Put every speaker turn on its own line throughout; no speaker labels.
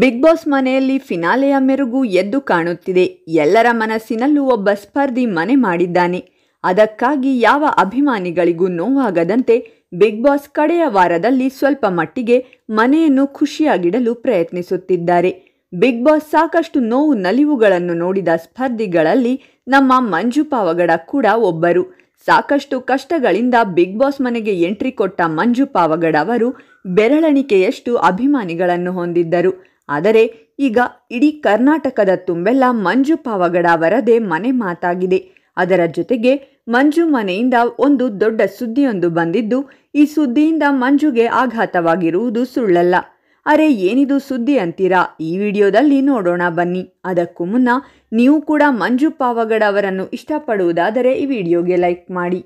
big boss ಮನೆಯಲ್ಲಿ ಫಿನಾಲೆಯ ಮೆರುಗು ಎದ್ದು ಕಾಣುತ್ತಿದೆ ಎಲ್ಲರ ಮನಸ್ಸಿನಲ್ಲೂ ಒಬ್ಬ ಸ್ಪರ್ಧಿ ಮನೆ ಮಾಡಿದ್ದಾನೆ ಅದಕ್ಕಾಗಿ ಯಾವ ಅಭಿಮಾನಿಗಳಿಗೂ ನೋವಾಗದಂತೆ ಬಿಗ್ ಬಾಸ್ ಕಡೆಯ ವಾರದಲ್ಲಿ ಸ್ವಲ್ಪ ಮಟ್ಟಿಗೆ ಮನೆಯನ್ನು ಖುಷಿಯಾಗಿಡಲು ಪ್ರಯತ್ನಿಸುತ್ತಿದ್ದಾರೆ ಬಿಗ್ ಬಾಸ್ ಸಾಕಷ್ಟು ನೋವು ನಲಿವುಗಳನ್ನು ನೋಡಿದ ಸ್ಪರ್ಧಿಗಳಲ್ಲಿ ನಮ್ಮ ಮಂಜು ಪಾವಗಡ ಕೂಡ ಒಬ್ಬರು ಸಾಕಷ್ಟು ಕಷ್ಟಗಳಿಂದ ಬಿಗ್ ಬಾಸ್ ಮನೆಗೆ ಎಂಟ್ರಿ ಕೊಟ್ಟ ಮಂಜು ಪಾವಗಡ ಅವರು ಬೆರಳಣಿಕೆಯಷ್ಟು ಅಭಿಮಾನಿಗಳನ್ನು ಹೊಂದಿದ್ದರು ಆದರೆ ಈಗ ಇಡೀ ಕರ್ನಾಟಕದ ತುಂಬೆಲ್ಲ ಮಂಜು ಪಾವಗಡ ವರದೆ ಮನೆ ಮಾತಾಗಿದೆ ಅದರ ಜೊತೆಗೆ ಮಂಜು ಮನೆಯಿಂದ ಒಂದು ದೊಡ್ಡ ಸುದ್ದಿಯೊಂದು ಬಂದಿದ್ದು ಈ ಸುದ್ದಿಯಿಂದ ಮಂಜುಗೆ ಆಘಾತವಾಗಿರುವುದು ಸುಳ್ಳಲ್ಲ ಅರೆ ಏನಿದು ಸುದ್ದಿ ಅಂತೀರಾ ಈ ವಿಡಿಯೋದಲ್ಲಿ ನೋಡೋಣ ಬನ್ನಿ ಅದಕ್ಕೂ ಮುನ್ನ ನೀವು ಕೂಡ ಮಂಜು ಪಾವಗಡ ಅವರನ್ನು ಇಷ್ಟಪಡುವುದಾದರೆ ಈ ವಿಡಿಯೋಗೆ ಲೈಕ್ ಮಾಡಿ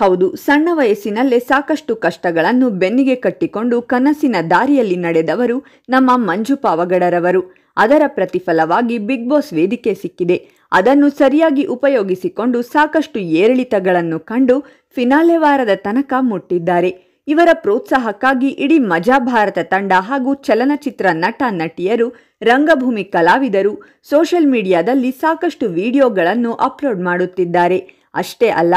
ಹೌದು ಸಣ್ಣ ವಯಸ್ಸಿನಲ್ಲೇ ಸಾಕಷ್ಟು ಕಷ್ಟಗಳನ್ನು ಬೆನ್ನಿಗೆ ಕಟ್ಟಿಕೊಂಡು ಕನಸಿನ ದಾರಿಯಲ್ಲಿ ನಡೆದವರು ನಮ್ಮ ಮಂಜು ಪಾವಗಡರವರು ಅದರ ಪ್ರತಿಫಲವಾಗಿ ಬಿಗ್ ಬಾಸ್ ವೇದಿಕೆ ಸಿಕ್ಕಿದೆ ಅದನ್ನು ಸರಿಯಾಗಿ ಉಪಯೋಗಿಸಿಕೊಂಡು ಸಾಕಷ್ಟು ಏರಿಳಿತಗಳನ್ನು ಕಂಡು ಫಿನಾಲೆ ವಾರದ ತನಕ ಮುಟ್ಟಿದ್ದಾರೆ ಇವರ ಪ್ರೋತ್ಸಾಹಕ್ಕಾಗಿ ಇಡೀ ಮಜಾ ಭಾರತ ತಂಡ ಹಾಗೂ ಚಲನಚಿತ್ರ ನಟ ನಟಿಯರು ರಂಗಭೂಮಿ ಕಲಾವಿದರು ಸೋಷಿಯಲ್ ಮೀಡಿಯಾದಲ್ಲಿ ಸಾಕಷ್ಟು ವಿಡಿಯೋಗಳನ್ನು ಅಪ್ಲೋಡ್ ಮಾಡುತ್ತಿದ್ದಾರೆ ಅಷ್ಟೇ ಅಲ್ಲ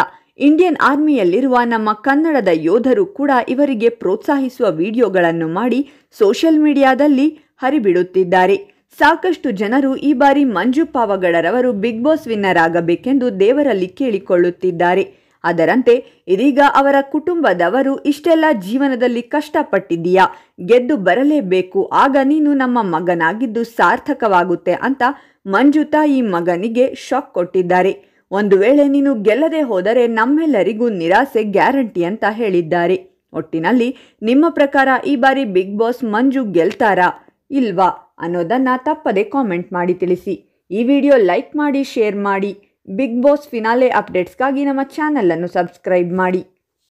ಇಂಡಿಯನ್ ಆರ್ಮಿಯಲ್ಲಿರುವ ನಮ್ಮ ಕನ್ನಡದ ಯೋಧರು ಕೂಡ ಇವರಿಗೆ ಪ್ರೋತ್ಸಾಹಿಸುವ ವಿಡಿಯೋಗಳನ್ನು ಮಾಡಿ ಸೋಷಿಯಲ್ ಮೀಡಿಯಾದಲ್ಲಿ ಹರಿಬಿಡುತ್ತಿದ್ದಾರೆ ಸಾಕಷ್ಟು ಜನರು ಈ ಬಾರಿ ಮಂಜು ಪಾವಗಡರವರು ಬಿಗ್ ಬಾಸ್ ವಿನ್ನರ್ ಆಗಬೇಕೆಂದು ದೇವರಲ್ಲಿ ಕೇಳಿಕೊಳ್ಳುತ್ತಿದ್ದಾರೆ ಅದರಂತೆ ಇದೀಗ ಅವರ ಕುಟುಂಬದವರು ಇಷ್ಟೆಲ್ಲ ಜೀವನದಲ್ಲಿ ಕಷ್ಟಪಟ್ಟಿದ್ದೀಯಾ ಗೆದ್ದು ಬರಲೇಬೇಕು ಆಗ ನೀನು ನಮ್ಮ ಮಗನಾಗಿದ್ದು ಸಾರ್ಥಕವಾಗುತ್ತೆ ಅಂತ ಮಂಜು ತಾಯಿ ಮಗನಿಗೆ ಶಾಕ್ ಕೊಟ್ಟಿದ್ದಾರೆ ಒಂದು ವೇಳೆ ನೀನು ಗೆಲ್ಲದೆ ಹೋದರೆ ನಮ್ಮೆಲ್ಲರಿಗೂ ನಿರಾಸೆ ಗ್ಯಾರಂಟಿ ಅಂತ ಹೇಳಿದ್ದಾರೆ ಒಟ್ಟಿನಲ್ಲಿ ನಿಮ್ಮ ಪ್ರಕಾರ ಈ ಬಾರಿ ಬಿಗ್ ಬಾಸ್ ಮಂಜು ಗೆಲ್ತಾರಾ ಇಲ್ವಾ ಅನ್ನೋದನ್ನು ತಪ್ಪದೆ ಕಾಮೆಂಟ್ ಮಾಡಿ ತಿಳಿಸಿ ಈ ವಿಡಿಯೋ ಲೈಕ್ ಮಾಡಿ ಶೇರ್ ಮಾಡಿ ಬಿಗ್ ಬಾಸ್ ಫಿನಾಲೆ ಅಪ್ಡೇಟ್ಸ್ಗಾಗಿ ನಮ್ಮ ಚಾನಲನ್ನು ಸಬ್ಸ್ಕ್ರೈಬ್ ಮಾಡಿ